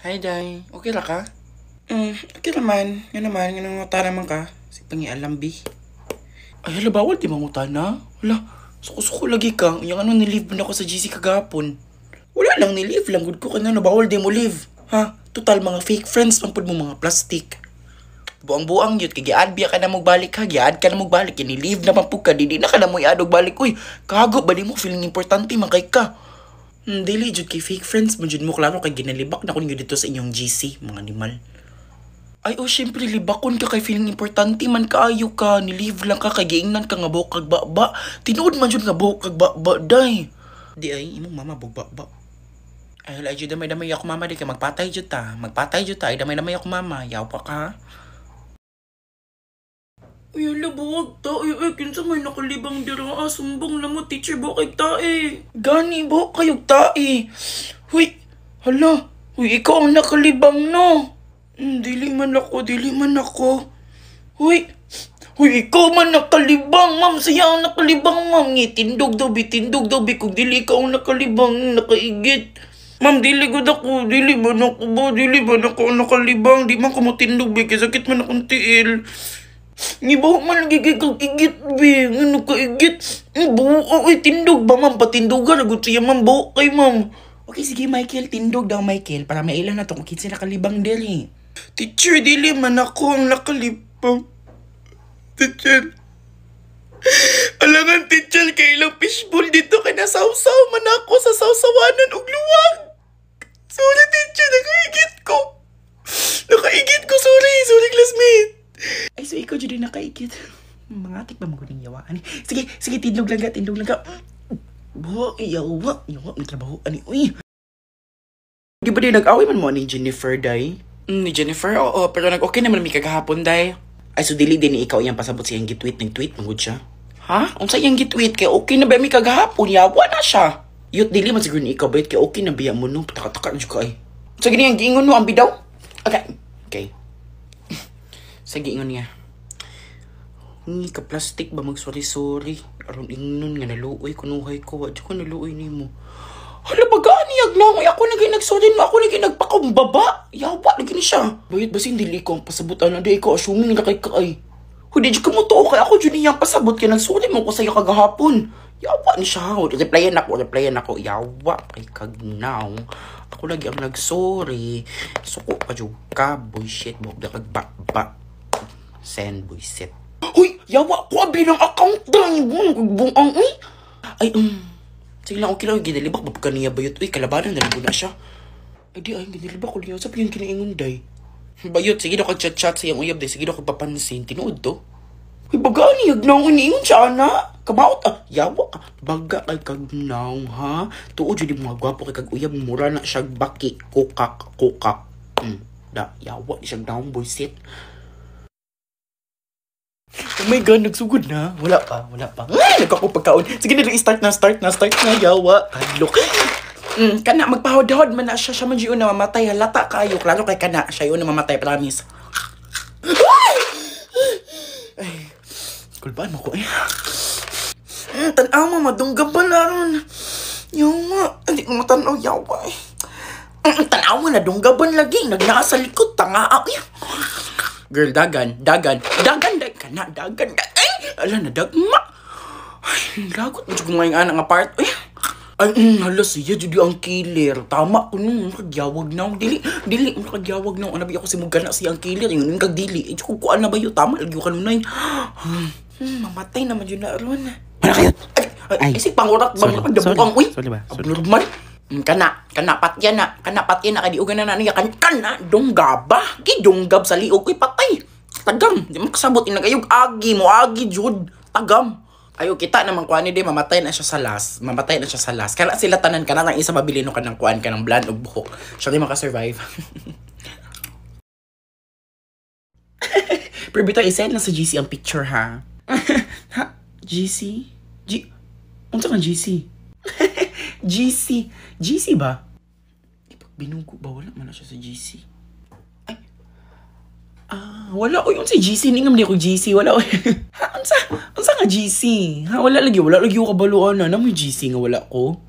Hi, Day. Okay ra ka? Mm, okay naman. Nga naman, nga nangunguta naman ka. Si Pangi pangialambi. Ay, hala, bawal di manguta na. Wala, suko-suko lagi ka. Yung ano, nilive mo na ako sa GC kagapon. Wala lang, nilive lang. Good ko ka na, no, bawal di mo live. Ha? Total, mga fake friends lang mo mga plastic. Buang-buang yun, kay giad biya ka na magbalik ha, giad ka na magbalik, kinilive naman po ka, di na ka na mo iadog balik, uy, kago, bali mo, feeling importante, man kay ka. Mm, dili jud kay fake friends mo jud mo klaro kay ginalibak na kunyo dito sa inyong GC, mga animal. Ay oh, syempre libakon ka kay feeling importante man kaayo ka, nilive lang ka kay giingnan ka nga buhok kag baba. Tinuod man jud nga buhok kag baba day. Di ay imong mama bugba ba. Ay, jud damay-damay ako mama di ka magpatay jud ta. Magpatay jud ta. Ay damay-damay ako mama. Yaw pa ka. Uy, labog ta. Uy, eh, uy, kinsa may nakalibang dira. Ah, sumbong na mo, teacher, bakit ta eh? Gani, ba kayo ta eh? Uy, hala. Uy, ikaw ang nakalibang no. Mm, dili man ako, dili man ako. Uy, Uy, ikaw man nakalibang, ma'am. Saya ang nakalibang, ma'am. Ngitindog daw, bitindog daw, bikog dili ka ang nakalibang, nakaigit. Ma'am, dili ko ako, dili ba ako ba, dili ba na ako nakalibang, di man ko matindog, sakit man akong tiil. Ni buhok man nagigigil igit, be. Ano ka igit? Buhok ay tindog ba, ma'am? Patindugan, nagot siya, ma'am. Buhok kay, ma'am. Okay, sige, Michael. Tindog daw, Michael. Para may ilan na to. Kukit sila kalibang dili. Teacher, dili man ako ang nakalibang. Teacher. Alangan, teacher, kay ilang fishbowl dito kay nasawsaw man ako sa sawsawanan og luwag. Sorry, teacher. Nakaigit ko. Nakaigit ko, sorry. Sorry jud nakaikit. Mga tikba mo kuning yawa Sige, sige tidlog lang ka, tidlog lang ka. Bo, yawa, yawa, may trabaho ani. Uy. Di ba din nag-away man mo ni Jennifer day? Mm, ni Jennifer, oo, pero nag-okay naman mi kagahapon day. Ay so dili din ikaw iyang pasabot sa iyang gitweet ning tweet mangud siya. Ha? Unsa iyang gitweet kay okay na ba mi kagahapon yawa na siya. Yut dili man siguro ni ikaw bait kay okay na biya mo no patakatakan jud kay. Sige so, niyang giingon mo ang bidaw. Okay. Okay. Sige ingon niya. Ni ka plastic ba magsuri-suri. Aron ingnon nga naluoy kunuhay ko. Wadyo ko naluoy ni mo. Hala ba ganiyag lang? Ay, ako naging nagsuri mo. Ako naging nagpakumbaba. Yawa, lagi ni siya. Bayit basin dili ko ang pasabutan na di ko assuming na kay ka ay. Hindi ka mo to kay ako dyan niyang pasabot kay nagsuri mo ko sa sa'yo kagahapon. Yawa ni siya. Replyan ako, replyan ako. Yawa, kay kagnaw ako lagi ang nagsorry. Suko so, pa yung ka, bullshit, mo, kagbakbak. Send bullshit. Uy, yawa ko bilang account drive mo. Buang, uy. Ay, um. Sige lang, okay lang. Ginalibak, babagkaniya niya bayot. Uy, kalabanan na lang na siya. Ay, di ay, ginalibak ko niya. Sabi yung kinaingon, day. Bayot, sige na ka chat-chat sa iyang uyab, day. Sige na ka papansin. Tinood to. Uy, bagani, hagnaw ko niingon siya, na. Kabaot, ah. Yawa, ah. Baga kay kagnaw, ha? Tuod yun mga gwapo kay kag-uyab. Mura na siya baki. Kukak, kukak. Mm. Da, yawa, siyang down boy set. Oh my God, nagsugod na. Wala pa, wala pa. Ay, nagkakupagkaon. Sige na, start na, start na, start na, yawa. Kadlok. Mm, kana magpahod-hod man na siya siya man yun na mamatay halata kayo klaro kay kana siya yun na mamatay promise ay kulbaan mo ko eh mm, tanaw mo madunggab ba laron yawa hindi ko matanaw yawa eh mm, tanaw mo na dunggaban lagi nagnasa tanga ay ah, eh. girl dagan dagan dagan na dagan da ay hmm, ala na dagma ay lagot mo ko ngayon anang apart ay ay hala siya judi ang killer tama ko nung kagyawag na dili dili mo kagyawag na anabi ako si mugana siya ang killer yun kag dili ay eh, ko na ba yo tama lagi ko na hmm, mamatay hmm, naman yun na aron para eh. kayo eh, ay, ay, ay. isip pangurat bang pagdabukang uy sorry ba abnormal hmm, kana kana patyan na kana patya na kadi ugan na niya kan kana dong donggaba gab sa liog koy patay tagam di makasabot kasabot inagayog agi mo agi jud tagam ayo kita naman kuan ni mamatay na siya sa last mamatay na siya sa last kala sila tanan ka na nang isa mabili no kanang kuan kanang bland og buhok siya di makasurvive Pero i-send lang sa GC ang picture, ha? ha? GC? G... Unsa kang GC? GC? GC ba? Di binugo ba? Wala man na siya sa GC. Wala ko yung si GC. Ningam di ko GC. Wala ko. ha, unsa, unsa nga GC? Ha, wala lagi. Wala lagi ko kabaluan na. Ano GC nga wala ko?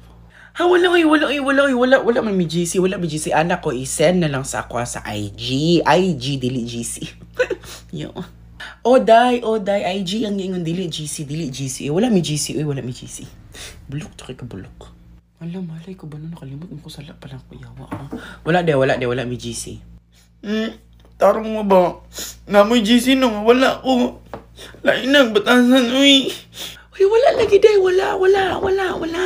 Ha, wala ko. Wala ko. Wala ko. Wala, wala man may GC. Wala may GC. Anak ko, isend na lang sa ako sa IG. IG, dili GC. Yo. Oh, Oh, oday, IG ang ingon dili GC, dili GC. Eh, wala may GC, oy, wala may GC. Bulok to kay ka bulok. Alam, malay ko ba na nakalimot mo ko sala pa lang kuyawa. Ah. Wala de, wala de, wala may GC. Mm. Tarong mo ba? Namoy GC nung wala ko. Lain ng batasan, uy. Uy, wala lagi day. Wala, wala, wala, wala.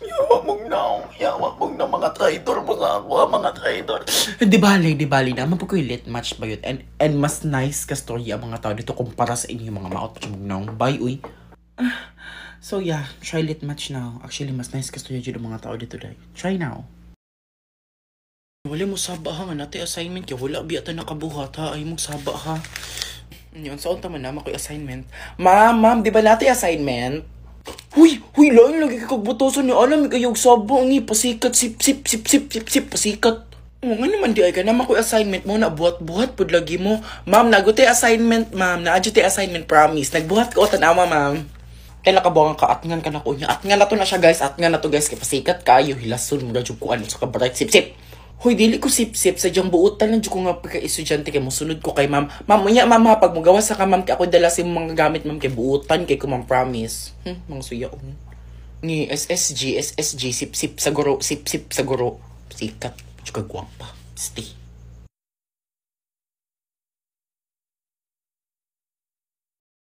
Yawa mong na, yawa mong na mga traitor mo sa ako, mga traitor. Di bali, di bali na, mapagkulit match ba yun? And, and mas nice ka story ang mga tao dito kumpara sa inyo mga maot mong na, bye, uy. Ah, so yeah, try late match now. Actually, mas nice ka story dito mga tao dito, day. Try now. Wala mo saba ha nga nati assignment kaya wala biyata nakabuhat ha ay mo saba ha. Yun, sa unta man naman ko assignment. Ma'am, ma'am, di ba nati assignment? Huy, huy, lain lagi kagbutosan ni alam kayog saba ni ipasikat. sip sip sip sip sip sip pasikat. O nga naman di ay ka naman ko assignment mo na buhat-buhat pud lagi mo. Ma'am, nagote assignment, ma'am. Naadyo assignment, promise. Nagbuhat ko tanawa, ma'am. Eh, nakabuhang ka, at ngan ka na ko niya. At nga na to na siya, guys. At nga na to, guys. Kaya pasikat kayo. Hilasun mo na jug ko ano sa kabaray. Sip, sip. Hoy, dili ko sip-sip sa diyang buot talan ko nga pagka-estudyante kay mosunod ko kay ma'am. Ma'am, unya ma'am ha, pag mugawa sa ka ma'am kay ako dala si mga gamit ma'am kay buutan kay ko ma'am promise. Hmm, mga suya um. Ni SSG, SSG, sip-sip sa guro, sip-sip sa guro. Sikat, tsaka gwapa. Stay.